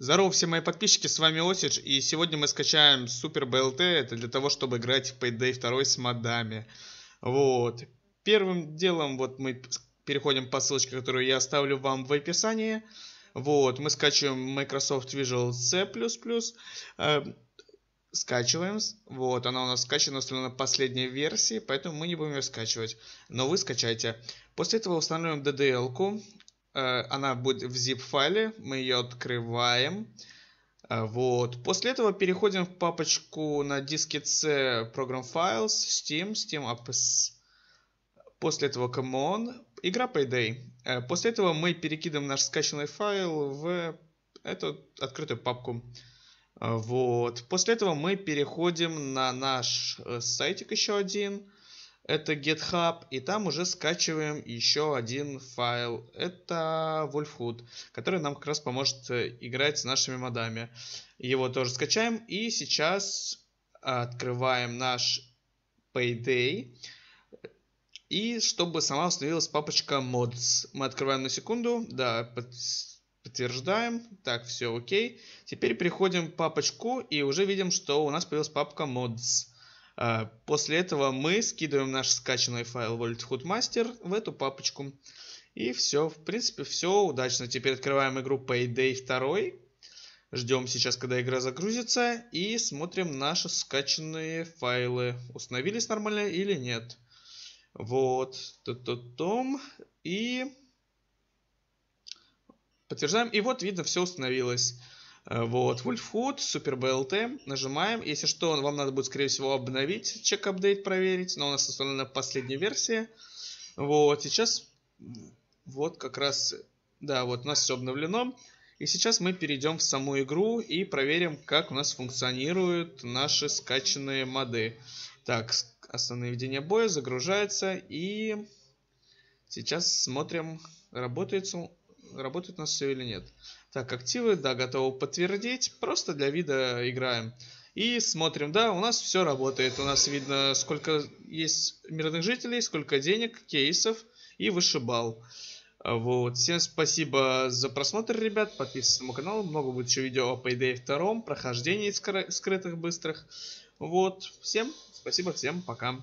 Здарова, все мои подписчики, с вами Осич, и сегодня мы скачаем Супер БЛТ, это для того, чтобы играть в Payday 2 с модами. Вот. Первым делом, вот мы переходим по ссылочке, которую я оставлю вам в описании. Вот, мы скачиваем Microsoft Visual C++, э, скачиваем, вот, она у нас скачана, на последней версии, поэтому мы не будем ее скачивать, но вы скачайте. После этого устанавливаем DDL-ку, Э, она будет в zip-файле, мы ее открываем. Э, вот. После этого переходим в папочку на диске C Program Files, Steam, Steam Apps. После этого Come On, игра Payday. Э, после этого мы перекидываем наш скачанный файл в эту открытую папку. Вот. После этого мы переходим на наш сайтик еще один. Это GitHub, и там уже скачиваем еще один файл. Это Wolfhood, который нам как раз поможет э, играть с нашими модами. Его тоже скачаем, и сейчас открываем наш Payday. И чтобы сама установилась папочка mods. Мы открываем на секунду, да, под... Подтверждаем. Так, все окей. Теперь переходим в папочку и уже видим, что у нас появилась папка mods. А, после этого мы скидываем наш скачанный файл Wallet Hoodmaster в эту папочку. И все, в принципе, все удачно. Теперь открываем игру Payday 2. Ждем сейчас, когда игра загрузится. И смотрим наши скачанные файлы. Установились нормально или нет. Вот. Тут-тут-том. И... Подтверждаем. И вот видно, все установилось. Э, вот, Wolf Hood, Super BLT, нажимаем. Если что, вам надо будет, скорее всего, обновить, чек-апдейт проверить, но у нас установлена последняя версия. Вот, сейчас, вот как раз, да, вот у нас все обновлено. И сейчас мы перейдем в саму игру и проверим, как у нас функционируют наши скачанные моды. Так, основное ведение боя загружается и сейчас смотрим, работает работает у нас все или нет. Так, активы, да, готовы подтвердить. Просто для вида играем. И смотрим, да, у нас все работает. У нас видно, сколько есть мирных жителей, сколько денег, кейсов и вышибал. Вот. Всем спасибо за просмотр, ребят. Подписывайтесь на мой канал. Много будет еще видео о Payday 2, прохождении скрытых быстрых. Вот. Всем спасибо, всем пока.